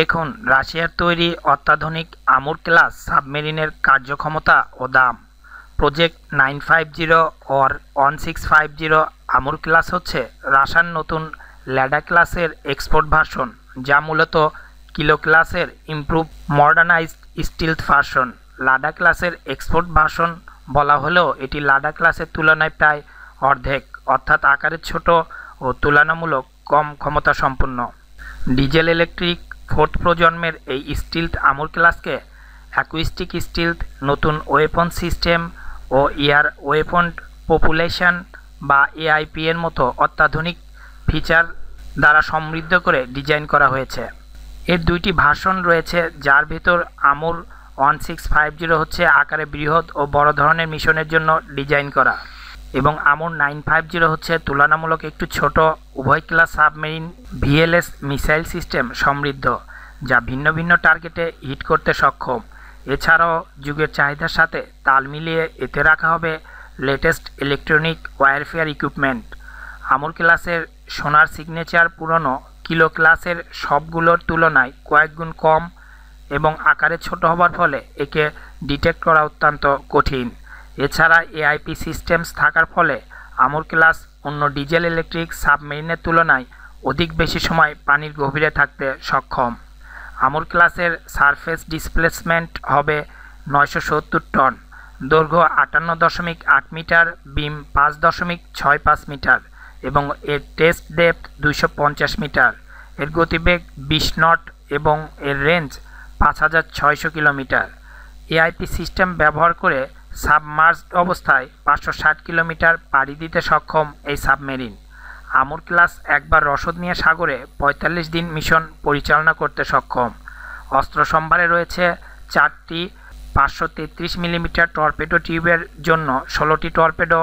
দেখুন রাশিয়ার তৈরি অত্যাধুনিক আমুর ক্লাস সাবমেরিনের কার্যক্ষমতা ও দাম project nine five zero or one six five zero Amur class হচ্ছে রাশার নতুন ল্যাডা ক্লাসের এক্সপোর্ট ভার্সন যা মূলত কিলো ক্লাসের improve modernized stealth version Lada ক্লাসের এক্সপোর্ট ভার্সন বলা হলেও এটি লাডা ক্লাসের তুলনায় প্রায় অর্ধেক অর্থাৎ আকারের ছোট ও তুলনামূলক কম ক্ষমতা সম্পন্ন ডিজেল ইলেকট্রিক ফোর্থ প্রজন্মের এই স্টিলথ আমুল ক্লাসকে অ্যাকুইস্টিক স্টিলথ নতুন ওয়েপন সিস্টেম ও ইয়ার ওয়েপন পপুলেশন বা এআইপি এর মতো অত্যাধুনিক ফিচার দ্বারা সমৃদ্ধ করে ডিজাইন করা হয়েছে এর দুইটি ভার্সন রয়েছে যার ভিতর Amur one six five zero হচ্ছে আকারে বৃহৎ ও বড় ধরনের মিশনের জন্য ডিজাইন করা এবং আমন নাইন ফাইভ জিরো হচ্ছে তুলনামূলক একটু ছোট উভয় class submarine VLS missile system সমৃদ্ধ যা ভিন্ন ভিন্ন টার্গেটে হিট করতে সক্ষম এছাড়াও যুগের চাহিদার সাথে তাল মিলিয়ে এতে রাখা হবে latest electronic warfare equipment Amur ক্লাসের সোনার সিগনেচার পুরনো কিলো ক্লাসের সবগুলোর তুলনায় কয়েক গুণ কম এবং আকারে ছোট হবার ফলে একে ডিটেক্ট করা অত্যন্ত কঠিন এছাড়া এআইপি সিস্টেমস থাকার ফলে আমুল ক্লাস অন্য ডিজেল ইলেকট্রিক সাবমেরিনের তুলনায় অধিক বেশি সময় পানির গভীরে থাকতে সক্ষম আমুল ক্লাসের সারফেস ডিসপ্লেসমেন্ট হবে নয়শো সত্তর টন দৈর্ঘ্য আটান্ন দশমিক আট মিটার বিম পাঁচ দশমিক ছয় পাঁচ মিটার এবং এর টেস্ট ডেপ দুইশো পঞ্চাশ মিটার এর গতিবেগ বিশ নট এবং এর রেঞ্জ পাঁচ হাজার ছয়শো কিলোমিটার এআইপি সিস্টেম ব্যবহার করে সাবমার্জ অবস্থায় পাঁচশো ষাট কিলোমিটার পাড়ি দিতে সক্ষম এই সাবমেরিন আমুর ক্লাস একবার রসদ নিয়ে সাগরে ৪৫ দিন মিশন পরিচালনা করতে সক্ষম অস্ত্র সম্ভারে রয়েছে চারটি পাঁচশো তেত্রিশ মিলিমিটার টর্পেডো টিউবের জন্য ষোলোটি টর্পেডো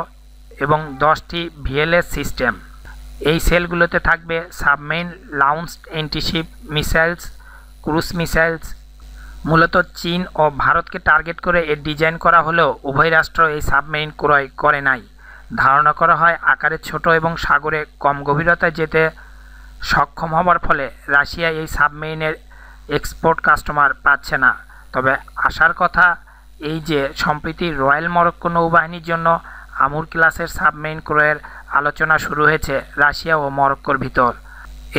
এবং দশটি ভিএলএস সিস্টেম এই সেলগুলোতে থাকবে submarine launch antiship missiles cruise missiles মূলত চীন ও ভারতকে টার্গেট করে এর ডিজাইন করা হলেও উভয় রাষ্ট্র এই সাবমেরিন ক্রয় করে নাই ধারণা করা হয় আকারে ছোট এবং সাগরে কম গভীরতায় যেতে সক্ষম হবার ফলে রাশিয়া এই সাবমেরিনের এক্সপোর্ট কাস্টমার পাচ্ছে না তবে আসার কথা এই যে সম্প্রতি রয়্যাল মরক্কো নৌবাহিনীর জন্য আমুর ক্লাসের সাবমেরিন ক্রয়ের আলোচনা শুরু হয়েছে রাশিয়া ও মরক্কোর ভিতর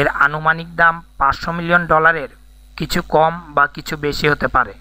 এর আনুমানিক দাম পাঁচশো মিলিয়ন ডলারের কিছু কম বা কিছু বেশি হতে পারে